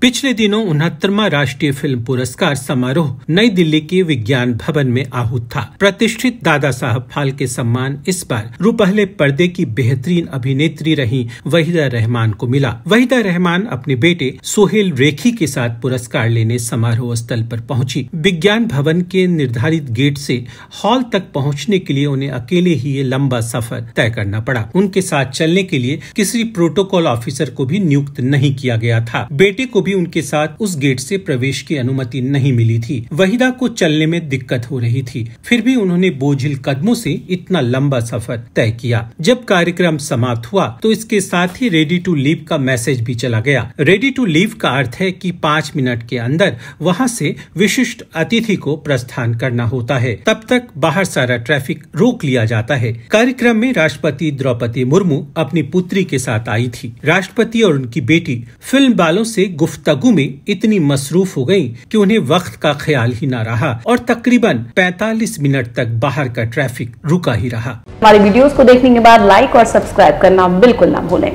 पिछले दिनों उनहत्तरवा राष्ट्रीय फिल्म पुरस्कार समारोह नई दिल्ली के विज्ञान भवन में आहूत था प्रतिष्ठित दादा साहब फाल्के सम्मान इस बार रूपहले पर्दे की बेहतरीन अभिनेत्री रही वहीदा रहमान को मिला वहीदा रहमान अपने बेटे सोहेल रेखी के साथ पुरस्कार लेने समारोह स्थल पर पहुंची विज्ञान भवन के निर्धारित गेट से हॉल तक पहुंचने के लिए उन्हें अकेले ही ये लंबा सफर तय करना पड़ा उनके साथ चलने के लिए किसी प्रोटोकॉल ऑफिसर को भी नियुक्त नहीं किया गया था बेटे को भी उनके साथ उस गेट से प्रवेश की अनुमति नहीं मिली थी वहीदा को चलने में दिक्कत हो रही थी फिर भी उन्होंने बोझिल कदमों से इतना लंबा सफर तय किया जब कार्यक्रम समाप्त हुआ तो इसके साथ ही रेडी टू लीव का मैसेज भी चला गया रेडी टू लीव का अर्थ है की पाँच मिनट के अंदर वहाँ से विशिष्ट अतिथि को प्रस्थान करना होता है तब तक बाहर सारा ट्रैफिक रोक लिया जाता है कार्यक्रम में राष्ट्रपति द्रौपदी मुर्मू अपनी पुत्री के साथ आई थी राष्ट्रपति और उनकी बेटी फिल्म बालों से गुफ्त गुफ्तगु में इतनी मसरूफ हो गयी की उन्हें वक्त का ख्याल ही न रहा और तकरीबन 45 मिनट तक बाहर का ट्रैफिक रुका ही रहा हमारी वीडियो को देखने के बाद लाइक और सब्सक्राइब करना बिल्कुल न भूले